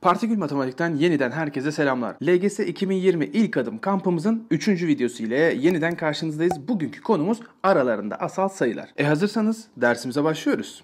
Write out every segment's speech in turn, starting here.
Partikül Matematik'ten yeniden herkese selamlar. LGS 2020 ilk adım kampımızın 3. videosu ile yeniden karşınızdayız. Bugünkü konumuz aralarında asal sayılar. E hazırsanız dersimize başlıyoruz.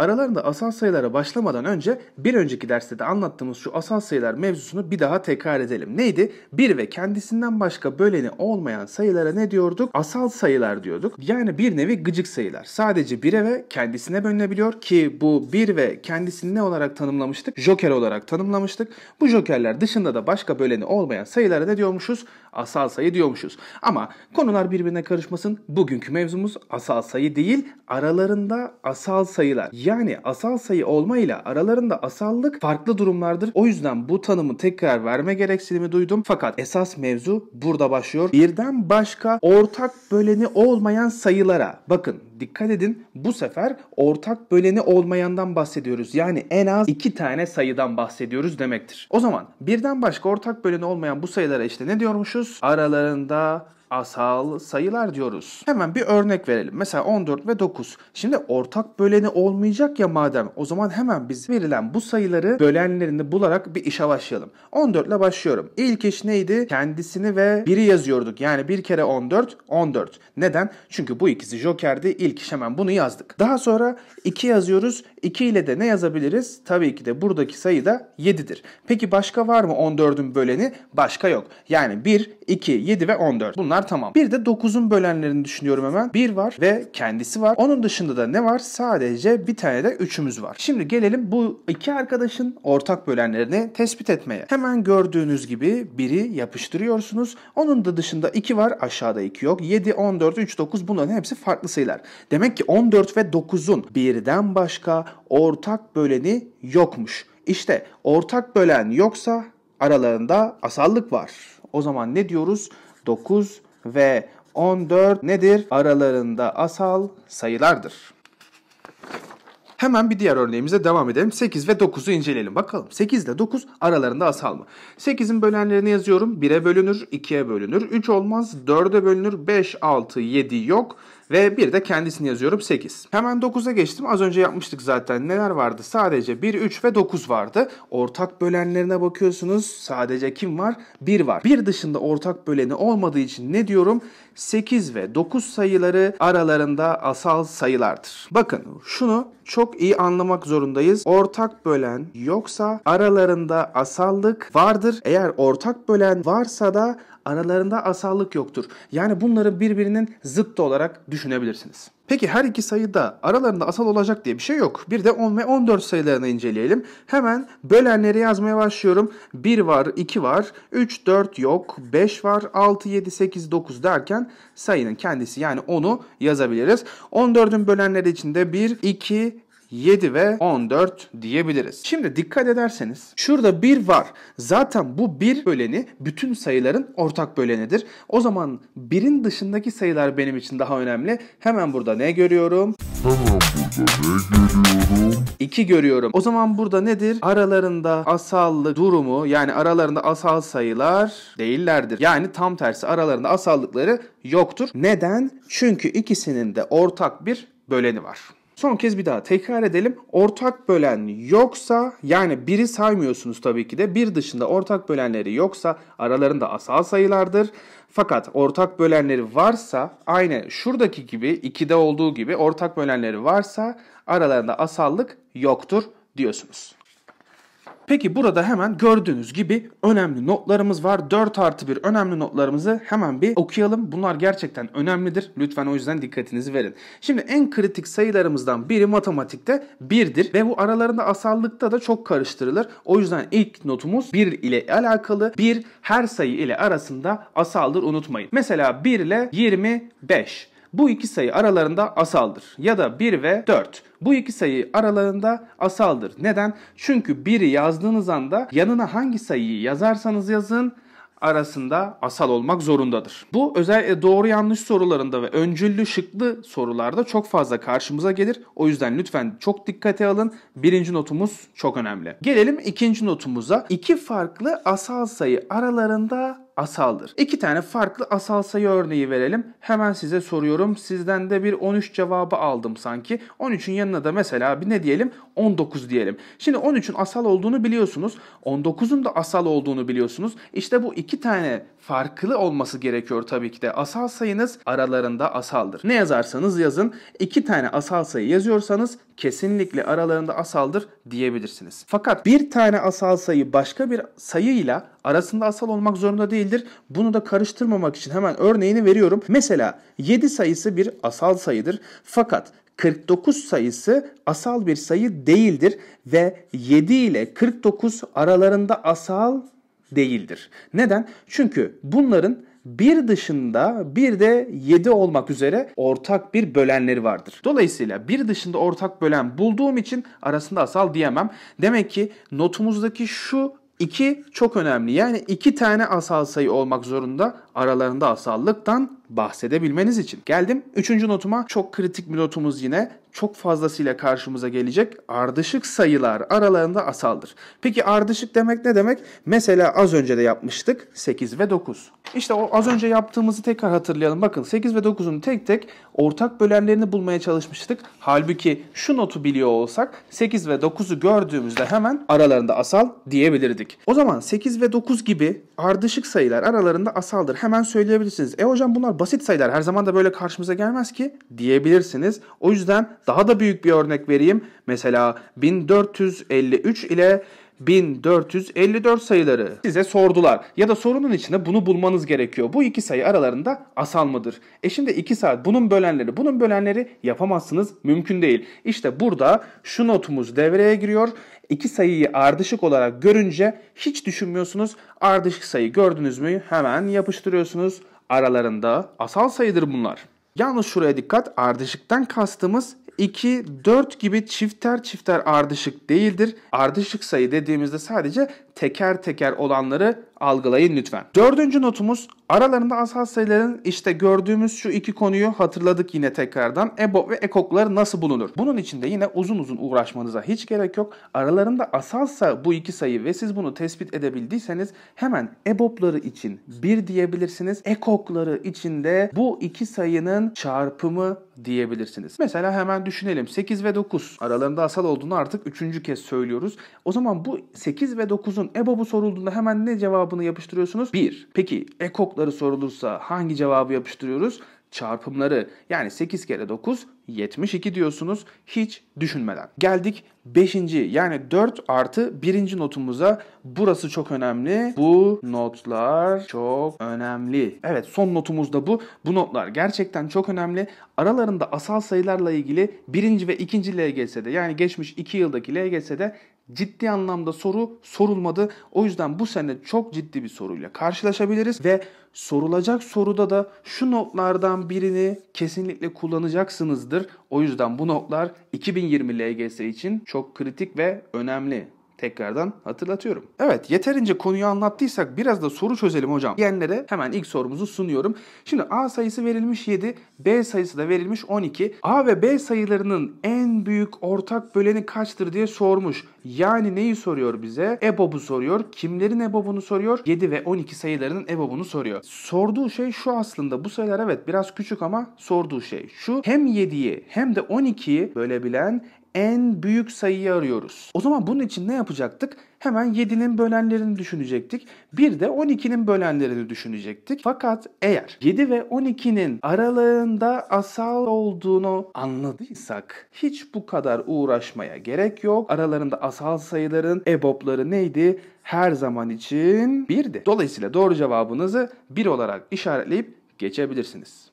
aralarında asal sayılara başlamadan önce bir önceki derste de anlattığımız şu asal sayılar mevzusunu bir daha tekrar edelim. Neydi? Bir ve kendisinden başka böleni olmayan sayılara ne diyorduk? Asal sayılar diyorduk. Yani bir nevi gıcık sayılar. Sadece bire ve kendisine bölünebiliyor ki bu bir ve kendisini ne olarak tanımlamıştık? Joker olarak tanımlamıştık. Bu jokerler dışında da başka böleni olmayan sayılara ne diyormuşuz? Asal sayı diyormuşuz. Ama konular birbirine karışmasın. Bugünkü mevzumuz asal sayı değil, aralarında asal sayılar. Yani yani asal sayı olmayla aralarında asallık farklı durumlardır. O yüzden bu tanımı tekrar verme gereksinimi duydum. Fakat esas mevzu burada başlıyor. Birden başka ortak böleni olmayan sayılara bakın dikkat edin bu sefer ortak böleni olmayandan bahsediyoruz. Yani en az iki tane sayıdan bahsediyoruz demektir. O zaman birden başka ortak böleni olmayan bu sayılara işte ne diyormuşuz? Aralarında asal sayılar diyoruz. Hemen bir örnek verelim. Mesela 14 ve 9. Şimdi ortak böleni olmayacak ya madem o zaman hemen biz verilen bu sayıları bölenlerini bularak bir işe başlayalım. 14 ile başlıyorum. İlk iş neydi? Kendisini ve 1'i yazıyorduk. Yani bir kere 14, 14. Neden? Çünkü bu ikisi jokerdi. İlk iş hemen bunu yazdık. Daha sonra 2 yazıyoruz. 2 ile de ne yazabiliriz? Tabii ki de buradaki sayı da 7'dir. Peki başka var mı 14'ün böleni? Başka yok. Yani 1, 2, 7 ve 14. Bunlar tamam. Bir de 9'un bölenlerini düşünüyorum hemen. 1 var ve kendisi var. Onun dışında da ne var? Sadece bir tane de 3'ümüz var. Şimdi gelelim bu iki arkadaşın ortak bölenlerini tespit etmeye. Hemen gördüğünüz gibi 1'i yapıştırıyorsunuz. Onun da dışında 2 var. Aşağıda 2 yok. 7, 14, 3, 9 bunların hepsi farklı sayılar. Demek ki 14 ve 9'un birden başka ortak böleni yokmuş. İşte ortak bölen yoksa aralarında asallık var. O zaman ne diyoruz? 9 ve 14 nedir? Aralarında asal sayılardır. Hemen bir diğer örneğimize devam edelim. 8 ve 9'u inceleyelim. Bakalım 8 ile 9 aralarında asal mı? 8'in bölenlerini yazıyorum. 1'e bölünür, 2'ye bölünür, 3 olmaz, 4'e bölünür, 5, 6, 7 yok. Ve bir de kendisini yazıyorum 8. Hemen 9'a geçtim. Az önce yapmıştık zaten. Neler vardı? Sadece 1, 3 ve 9 vardı. Ortak bölenlerine bakıyorsunuz. Sadece kim var? 1 var. 1 dışında ortak böleni olmadığı için ne diyorum? 8 ve 9 sayıları aralarında asal sayılardır. Bakın şunu çok iyi anlamak zorundayız. Ortak bölen yoksa aralarında asallık vardır. Eğer ortak bölen varsa da aralarında asallık yoktur. Yani bunları birbirinin zıttı olarak düşünebilirsiniz. Peki her iki sayıda aralarında asal olacak diye bir şey yok. Bir de 10 ve 14 sayılarını inceleyelim. Hemen bölenleri yazmaya başlıyorum. 1 var, 2 var, 3, 4 yok, 5 var, 6, 7, 8, 9 derken sayının kendisi yani 10'u yazabiliriz. 14'ün bölenleri içinde 1, 2, 7 ve 14 diyebiliriz. Şimdi dikkat ederseniz şurada 1 var. Zaten bu 1 böleni bütün sayıların ortak bölenidir. O zaman 1'in dışındaki sayılar benim için daha önemli. Hemen burada ne görüyorum? Hemen burada ne görüyorum? 2 görüyorum. O zaman burada nedir? Aralarında asallı durumu yani aralarında asal sayılar değillerdir. Yani tam tersi aralarında asallıkları yoktur. Neden? Çünkü ikisinin de ortak bir böleni var. Son kez bir daha tekrar edelim. Ortak bölen yoksa yani biri saymıyorsunuz tabii ki de bir dışında ortak bölenleri yoksa aralarında asal sayılardır. Fakat ortak bölenleri varsa aynı şuradaki gibi 2'de olduğu gibi ortak bölenleri varsa aralarında asallık yoktur diyorsunuz. Peki burada hemen gördüğünüz gibi önemli notlarımız var. 4 artı 1 önemli notlarımızı hemen bir okuyalım. Bunlar gerçekten önemlidir. Lütfen o yüzden dikkatinizi verin. Şimdi en kritik sayılarımızdan biri matematikte 1'dir ve bu aralarında asallıkta da çok karıştırılır. O yüzden ilk notumuz 1 ile alakalı. 1 her sayı ile arasında asaldır unutmayın. Mesela 1 ile 25. Bu iki sayı aralarında asaldır ya da 1 ve 4. Bu iki sayı aralarında asaldır. Neden? Çünkü biri yazdığınız anda yanına hangi sayıyı yazarsanız yazın arasında asal olmak zorundadır. Bu özellikle doğru yanlış sorularında ve öncüllü şıklı sorularda çok fazla karşımıza gelir. O yüzden lütfen çok dikkate alın. Birinci notumuz çok önemli. Gelelim ikinci notumuza. İki farklı asal sayı aralarında asaldır. İki tane farklı asal sayı örneği verelim. Hemen size soruyorum. Sizden de bir 13 cevabı aldım sanki. 13'ün yanına da mesela bir ne diyelim? 19 diyelim. Şimdi 13'ün asal olduğunu biliyorsunuz. 19'un da asal olduğunu biliyorsunuz. İşte bu iki tane farklı olması gerekiyor tabii ki de. Asal sayınız aralarında asaldır. Ne yazarsanız yazın iki tane asal sayı yazıyorsanız kesinlikle aralarında asaldır diyebilirsiniz. Fakat bir tane asal sayı başka bir sayıyla arasında asal olmak zorunda değildir. Bunu da karıştırmamak için hemen örneğini veriyorum. Mesela 7 sayısı bir asal sayıdır. Fakat 49 sayısı asal bir sayı değildir ve 7 ile 49 aralarında asal değildir. Neden? Çünkü bunların bir dışında bir de 7 olmak üzere ortak bir bölenleri vardır. Dolayısıyla bir dışında ortak bölen bulduğum için arasında asal diyemem. Demek ki notumuzdaki şu 2 çok önemli. Yani 2 tane asal sayı olmak zorunda aralarında asallıktan bahsedebilmeniz için. Geldim 3. notuma çok kritik bir notumuz yine çok fazlasıyla karşımıza gelecek ardışık sayılar aralarında asaldır. Peki ardışık demek ne demek? Mesela az önce de yapmıştık 8 ve 9. İşte o az önce yaptığımızı tekrar hatırlayalım. Bakın 8 ve 9'un tek tek ortak bölenlerini bulmaya çalışmıştık. Halbuki şu notu biliyor olsak 8 ve 9'u gördüğümüzde hemen aralarında asal diyebilirdik. O zaman 8 ve 9 gibi ardışık sayılar aralarında asaldır. Hemen hemen söyleyebilirsiniz. E hocam bunlar basit sayılar her zaman da böyle karşımıza gelmez ki diyebilirsiniz. O yüzden daha da büyük bir örnek vereyim. Mesela 1453 ile 1454 sayıları size sordular. Ya da sorunun içinde bunu bulmanız gerekiyor. Bu iki sayı aralarında asal mıdır? E şimdi 2 saat bunun bölenleri, bunun bölenleri yapamazsınız. Mümkün değil. İşte burada şu notumuz devreye giriyor iki sayıyı ardışık olarak görünce hiç düşünmüyorsunuz. Ardışık sayı gördünüz mü hemen yapıştırıyorsunuz. Aralarında asal sayıdır bunlar. Yalnız şuraya dikkat ardışıktan kastımız 2, 4 gibi çifter çifter ardışık değildir. Ardışık sayı dediğimizde sadece teker teker olanları algılayın lütfen. Dördüncü notumuz aralarında asal sayıların işte gördüğümüz şu iki konuyu hatırladık yine tekrardan. EBO ve EKOK'lar nasıl bulunur? Bunun için de yine uzun uzun uğraşmanıza hiç gerek yok. Aralarında asalsa bu iki sayı ve siz bunu tespit edebildiyseniz hemen EBOB'ları için bir diyebilirsiniz. Ekokları için de bu iki sayının çarpımı diyebilirsiniz. Mesela hemen düşünelim 8 ve 9 aralarında asal olduğunu artık üçüncü kez söylüyoruz. O zaman bu 8 ve 9'un sordum. EBAB'ı sorulduğunda hemen ne cevabını yapıştırıyorsunuz? 1. Peki ekokları sorulursa hangi cevabı yapıştırıyoruz? Çarpımları yani 8 kere 9 72 diyorsunuz hiç düşünmeden. Geldik 5. yani 4 artı 1. notumuza. Burası çok önemli. Bu notlar çok önemli. Evet son notumuz da bu. Bu notlar gerçekten çok önemli. Aralarında asal sayılarla ilgili 1. ve 2. LGS'de yani geçmiş 2 yıldaki LGS'de ciddi anlamda soru sorulmadı. O yüzden bu sene çok ciddi bir soruyla karşılaşabiliriz ve sorulacak soruda da şu notlardan birini kesinlikle kullanacaksınızdır. O yüzden bu notlar 2020 LGS için çok kritik ve önemli. Tekrardan hatırlatıyorum. Evet yeterince konuyu anlattıysak biraz da soru çözelim hocam diyenlere hemen ilk sorumuzu sunuyorum. Şimdi A sayısı verilmiş 7, B sayısı da verilmiş 12. A ve B sayılarının en büyük ortak böleni kaçtır diye sormuş. Yani neyi soruyor bize? EBOB'u soruyor. Kimlerin EBOB'unu soruyor? 7 ve 12 sayılarının EBOB'unu soruyor. Sorduğu şey şu aslında. Bu sayılar evet biraz küçük ama sorduğu şey şu. Hem 7'yi hem de 12'yi bölebilen en büyük sayıyı arıyoruz. O zaman bunun için ne yapacaktık? Hemen 7'nin bölenlerini düşünecektik. Bir de 12'nin bölenlerini düşünecektik. Fakat eğer 7 ve 12'nin aralığında asal olduğunu anladıysak hiç bu kadar uğraşmaya gerek yok. Aralarında asal sayıların ebopları neydi? Her zaman için 1'di. Dolayısıyla doğru cevabınızı 1 olarak işaretleyip geçebilirsiniz.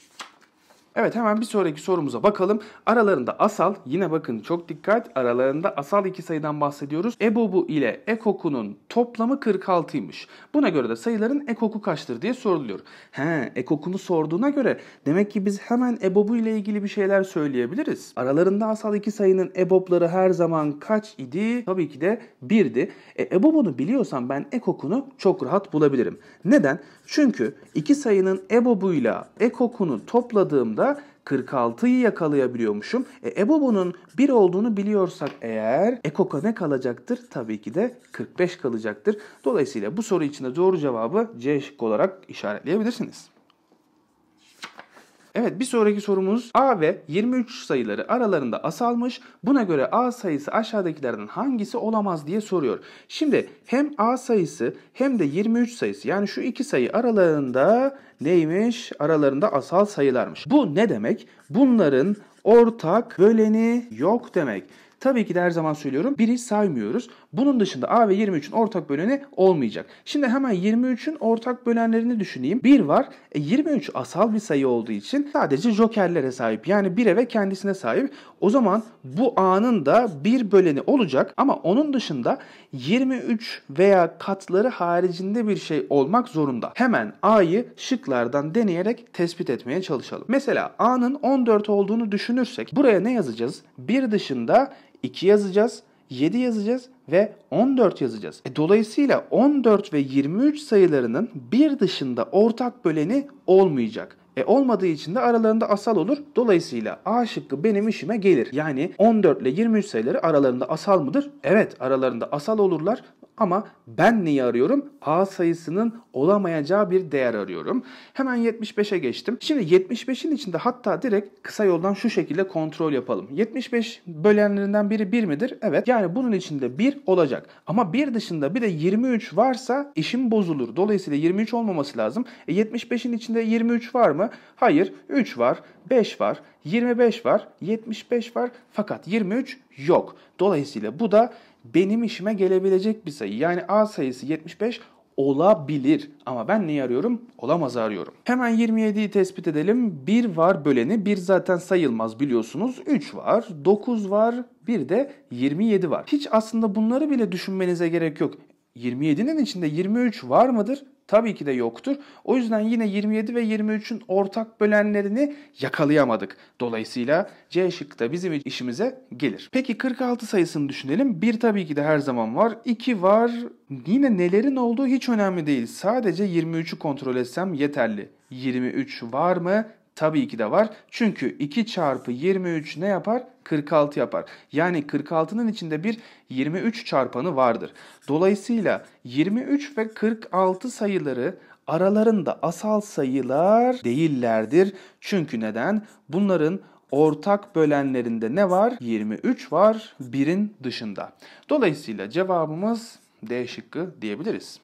Evet hemen bir sonraki sorumuza bakalım. Aralarında asal yine bakın çok dikkat aralarında asal iki sayıdan bahsediyoruz. Ebobu ile ekokunun toplamı 46'ymış. Buna göre de sayıların ekoku kaçtır diye soruluyor. He ekokunu sorduğuna göre demek ki biz hemen ebobu ile ilgili bir şeyler söyleyebiliriz. Aralarında asal iki sayının ebobları her zaman kaç idi? Tabii ki de 1'di. E, ebobunu biliyorsam ben ekokunu çok rahat bulabilirim. Neden? Çünkü iki sayının ebob'u ile ekokunu topladığımda da 46'yı yakalayabiliyormuşum. E, EBOB'unun 1 olduğunu biliyorsak eğer EKOK'a ne kalacaktır? Tabii ki de 45 kalacaktır. Dolayısıyla bu soru için de doğru cevabı C şık olarak işaretleyebilirsiniz. Evet bir sonraki sorumuz A ve 23 sayıları aralarında asalmış. Buna göre A sayısı aşağıdakilerden hangisi olamaz diye soruyor. Şimdi hem A sayısı hem de 23 sayısı yani şu iki sayı aralarında neymiş? Aralarında asal sayılarmış. Bu ne demek? Bunların ortak böleni yok demek. Tabii ki de her zaman söylüyorum biri saymıyoruz. Bunun dışında A ve 23'ün ortak böleni olmayacak. Şimdi hemen 23'ün ortak bölenlerini düşüneyim. 1 var. E, 23 asal bir sayı olduğu için sadece jokerlere sahip. Yani 1'e ve kendisine sahip. O zaman bu A'nın da bir böleni olacak ama onun dışında 23 veya katları haricinde bir şey olmak zorunda. Hemen A'yı şıklardan deneyerek tespit etmeye çalışalım. Mesela A'nın 14 olduğunu düşünürsek buraya ne yazacağız? 1 dışında 2 yazacağız. 7 yazacağız ve 14 yazacağız. E, dolayısıyla 14 ve 23 sayılarının bir dışında ortak böleni olmayacak. E olmadığı için de aralarında asal olur. Dolayısıyla A şıkkı benim işime gelir. Yani 14 ile 23 sayıları aralarında asal mıdır? Evet aralarında asal olurlar ama ben neyi arıyorum? A sayısının olamayacağı bir değer arıyorum. Hemen 75'e geçtim. Şimdi 75'in içinde hatta direkt kısa yoldan şu şekilde kontrol yapalım. 75 bölenlerinden biri 1 midir? Evet. Yani bunun içinde 1 olacak. Ama 1 dışında bir de 23 varsa işim bozulur. Dolayısıyla 23 olmaması lazım. E 75'in içinde 23 var mı? Hayır. 3 var, 5 var, 25 var, 75 var fakat 23 yok. Dolayısıyla bu da benim işime gelebilecek bir sayı. Yani A sayısı 75 olabilir ama ben neyi arıyorum? Olamazı arıyorum. Hemen 27'yi tespit edelim. 1 var böleni, 1 zaten sayılmaz biliyorsunuz. 3 var, 9 var, bir de 27 var. Hiç aslında bunları bile düşünmenize gerek yok. 27'nin içinde 23 var mıdır? Tabii ki de yoktur. O yüzden yine 27 ve 23'ün ortak bölenlerini yakalayamadık. Dolayısıyla C şıkkı da bizim işimize gelir. Peki 46 sayısını düşünelim. 1 tabii ki de her zaman var. 2 var. Yine nelerin olduğu hiç önemli değil. Sadece 23'ü kontrol etsem yeterli. 23 var mı? Tabii ki de var. Çünkü 2 çarpı 23 ne yapar? 46 yapar. Yani 46'nın içinde bir 23 çarpanı vardır. Dolayısıyla 23 ve 46 sayıları aralarında asal sayılar değillerdir. Çünkü neden? Bunların ortak bölenlerinde ne var? 23 var, 1'in dışında. Dolayısıyla cevabımız D şıkkı diyebiliriz.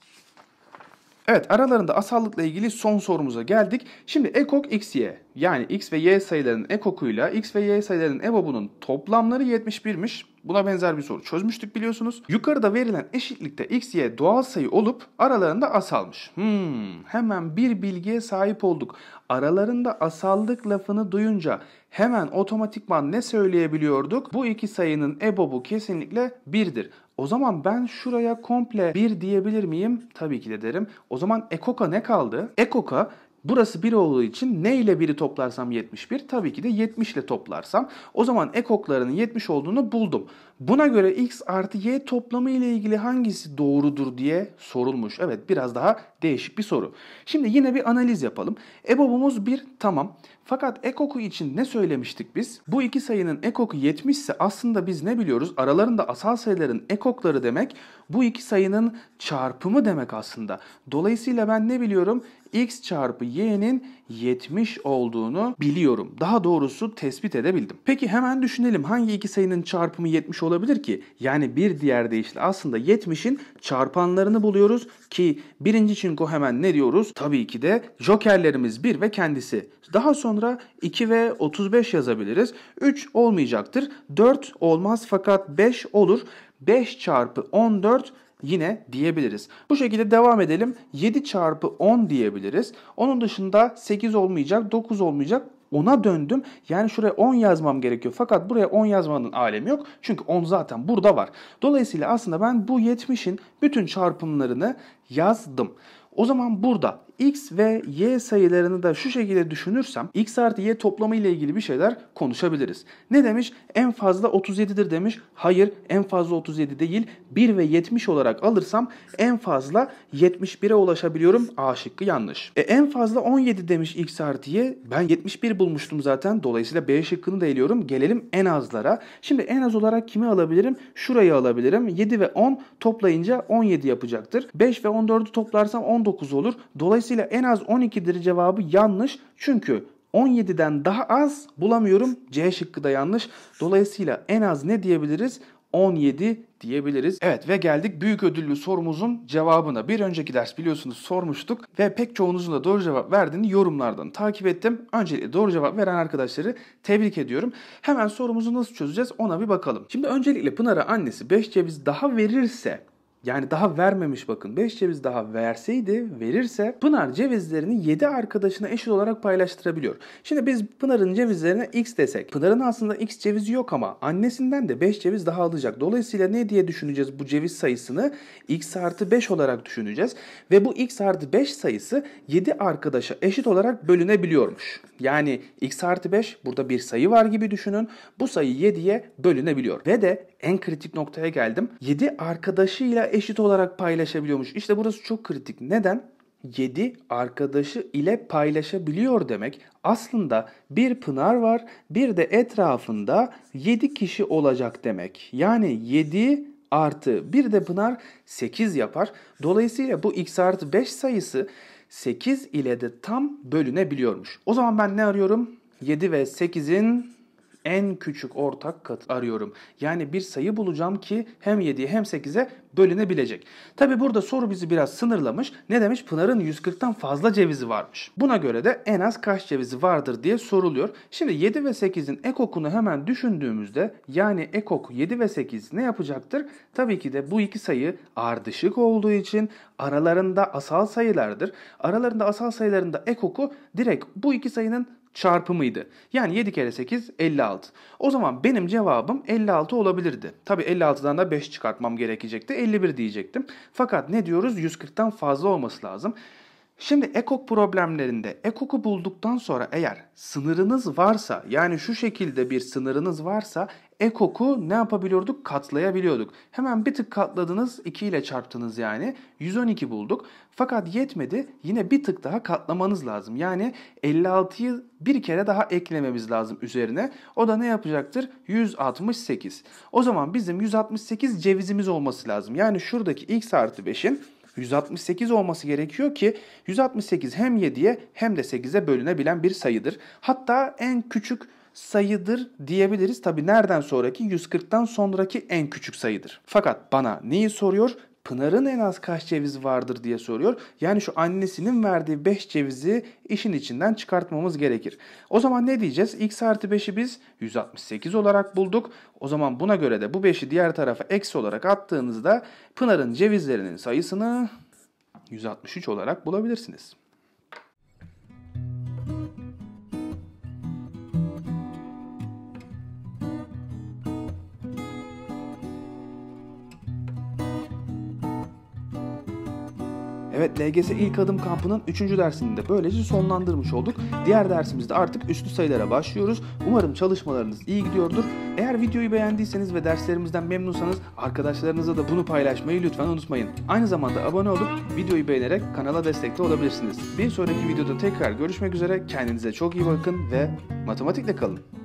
Evet aralarında asallıkla ilgili son sorumuza geldik. Şimdi ekok x, yani x ve y sayılarının ekokuyla x ve y sayılarının ebobunun toplamları 71'miş. Buna benzer bir soru çözmüştük biliyorsunuz. Yukarıda verilen eşitlikte x,y doğal sayı olup aralarında asalmış. Hmm, hemen bir bilgiye sahip olduk. Aralarında asallık lafını duyunca hemen otomatikman ne söyleyebiliyorduk? Bu iki sayının ebobu kesinlikle 1'dir. O zaman ben şuraya komple 1 diyebilir miyim? Tabii ki de derim. O zaman Ekok'a ne kaldı? Ekok'a Burası 1 olduğu için ne ile 1'i toplarsam 71? Tabii ki de 70 ile toplarsam. O zaman ekoklarının 70 olduğunu buldum. Buna göre x artı y toplamı ile ilgili hangisi doğrudur diye sorulmuş. Evet biraz daha değişik bir soru. Şimdi yine bir analiz yapalım. EBOB'umuz 1 tamam. Fakat ekoku için ne söylemiştik biz? Bu iki sayının ekoku 70 ise aslında biz ne biliyoruz? Aralarında asal sayıların ekokları demek bu iki sayının çarpımı demek aslında. Dolayısıyla ben ne biliyorum? x çarpı y'nin 70 olduğunu biliyorum. Daha doğrusu tespit edebildim. Peki hemen düşünelim hangi iki sayının çarpımı 70 olabilir ki? Yani bir diğer deyişle aslında 70'in çarpanlarını buluyoruz ki birinci çinko hemen ne diyoruz? Tabii ki de jokerlerimiz 1 ve kendisi. Daha sonra 2 ve 35 yazabiliriz. 3 olmayacaktır. 4 olmaz fakat 5 olur. 5 çarpı 14 yine diyebiliriz. Bu şekilde devam edelim. 7 çarpı 10 diyebiliriz. Onun dışında 8 olmayacak, 9 olmayacak, 10'a döndüm. Yani şuraya 10 yazmam gerekiyor. Fakat buraya 10 yazmanın alemi yok. Çünkü 10 zaten burada var. Dolayısıyla aslında ben bu 70'in bütün çarpımlarını yazdım. O zaman burada x ve y sayılarını da şu şekilde düşünürsem x artı y toplamı ile ilgili bir şeyler konuşabiliriz. Ne demiş? En fazla 37'dir demiş. Hayır en fazla 37 değil. 1 ve 70 olarak alırsam en fazla 71'e ulaşabiliyorum. A şıkkı yanlış. E, en fazla 17 demiş x artı y. Ben 71 bulmuştum zaten. Dolayısıyla B şıkkını da eliyorum. Gelelim en azlara. Şimdi en az olarak kimi alabilirim? Şurayı alabilirim. 7 ve 10 toplayınca 17 yapacaktır. 5 ve 14'ü toplarsam 19 olur. Dolayısıyla Dolayısıyla en az 12'dir cevabı yanlış. Çünkü 17'den daha az bulamıyorum. C şıkkı da yanlış. Dolayısıyla en az ne diyebiliriz? 17 diyebiliriz. Evet ve geldik büyük ödüllü sorumuzun cevabına. Bir önceki ders biliyorsunuz sormuştuk ve pek çoğunuzun da doğru cevap verdiğini yorumlardan takip ettim. Öncelikle doğru cevap veren arkadaşları tebrik ediyorum. Hemen sorumuzu nasıl çözeceğiz ona bir bakalım. Şimdi öncelikle Pınar'a annesi 5 ceviz daha verirse yani daha vermemiş bakın. 5 ceviz daha verseydi, verirse Pınar cevizlerini 7 arkadaşına eşit olarak paylaştırabiliyor. Şimdi biz Pınar'ın cevizlerine x desek. Pınar'ın aslında x cevizi yok ama annesinden de 5 ceviz daha alacak. Dolayısıyla ne diye düşüneceğiz bu ceviz sayısını? x artı 5 olarak düşüneceğiz. Ve bu x artı 5 sayısı 7 arkadaşa eşit olarak bölünebiliyormuş. Yani x artı 5 burada bir sayı var gibi düşünün. Bu sayı 7'ye bölünebiliyor. Ve de en kritik noktaya geldim. 7 arkadaşıyla eşit olarak paylaşabiliyormuş. İşte burası çok kritik. Neden? 7 arkadaşı ile paylaşabiliyor demek. Aslında bir pınar var, bir de etrafında 7 kişi olacak demek. Yani 7 artı bir de pınar 8 yapar. Dolayısıyla bu x artı 5 sayısı 8 ile de tam bölünebiliyormuş. O zaman ben ne arıyorum? 7 ve 8'in en küçük ortak kat arıyorum. Yani bir sayı bulacağım ki hem 7'ye hem 8'e bölünebilecek. Tabi burada soru bizi biraz sınırlamış. Ne demiş? Pınar'ın 140'tan fazla cevizi varmış. Buna göre de en az kaç cevizi vardır diye soruluyor. Şimdi 7 ve 8'in ekokunu hemen düşündüğümüzde yani ekok 7 ve 8 ne yapacaktır? Tabii ki de bu iki sayı ardışık olduğu için aralarında asal sayılardır. Aralarında asal sayılarında ekoku direkt bu iki sayının çarpımıydı. Yani 7 kere 8 56. O zaman benim cevabım 56 olabilirdi. Tabi 56'dan da 5 çıkartmam gerekecekti. 51 diyecektim. Fakat ne diyoruz? 140'tan fazla olması lazım. Şimdi ekok problemlerinde ekoku bulduktan sonra eğer sınırınız varsa yani şu şekilde bir sınırınız varsa EKOK'u ne yapabiliyorduk? Katlayabiliyorduk. Hemen bir tık katladınız, 2 ile çarptınız yani. 112 bulduk. Fakat yetmedi. Yine bir tık daha katlamanız lazım. Yani 56'yı bir kere daha eklememiz lazım üzerine. O da ne yapacaktır? 168. O zaman bizim 168 cevizimiz olması lazım. Yani şuradaki x artı 5'in 168 olması gerekiyor ki 168 hem 7'ye hem de 8'e bölünebilen bir sayıdır. Hatta en küçük sayıdır diyebiliriz. Tabi nereden sonraki? 140'tan sonraki en küçük sayıdır. Fakat bana neyi soruyor? Pınar'ın en az kaç cevizi vardır diye soruyor. Yani şu annesinin verdiği 5 cevizi işin içinden çıkartmamız gerekir. O zaman ne diyeceğiz? x artı 5'i biz 168 olarak bulduk. O zaman buna göre de bu 5'i diğer tarafa eksi olarak attığınızda Pınar'ın cevizlerinin sayısını 163 olarak bulabilirsiniz. Evet LGS ilk adım kampının 3. dersini de böylece sonlandırmış olduk. Diğer dersimizde artık üstlü sayılara başlıyoruz. Umarım çalışmalarınız iyi gidiyordur. Eğer videoyu beğendiyseniz ve derslerimizden memnunsanız arkadaşlarınıza da bunu paylaşmayı lütfen unutmayın. Aynı zamanda abone olup videoyu beğenerek kanala destekte olabilirsiniz. Bir sonraki videoda tekrar görüşmek üzere. Kendinize çok iyi bakın ve matematikle kalın.